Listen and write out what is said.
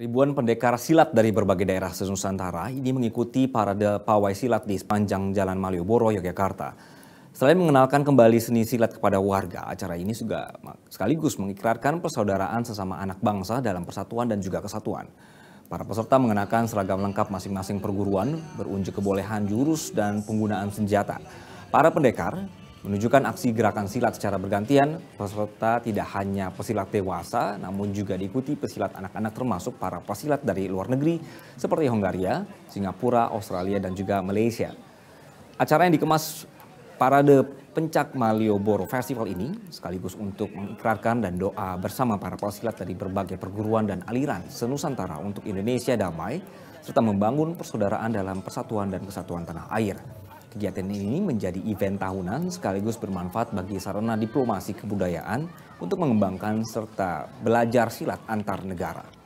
Ribuan pendekar silat dari berbagai daerah Nusantara ini mengikuti parade pawai silat di sepanjang Jalan Malioboro, Yogyakarta. Selain mengenalkan kembali seni silat kepada warga, acara ini juga sekaligus mengikrarkan persaudaraan sesama anak bangsa dalam persatuan dan juga kesatuan. Para peserta mengenakan seragam lengkap masing-masing perguruan, berunjuk kebolehan jurus dan penggunaan senjata. Para pendekar menunjukkan aksi gerakan silat secara bergantian, peserta tidak hanya pesilat dewasa, namun juga diikuti pesilat anak-anak termasuk para pesilat dari luar negeri seperti Hongaria, Singapura, Australia, dan juga Malaysia. Acara yang dikemas parade pencak Malioboro Festival ini sekaligus untuk mengikrarkan dan doa bersama para pesilat dari berbagai perguruan dan aliran senusantara untuk Indonesia damai, serta membangun persaudaraan dalam persatuan dan kesatuan tanah air. Kegiatan ini menjadi event tahunan sekaligus bermanfaat bagi sarana diplomasi kebudayaan untuk mengembangkan serta belajar silat antar negara.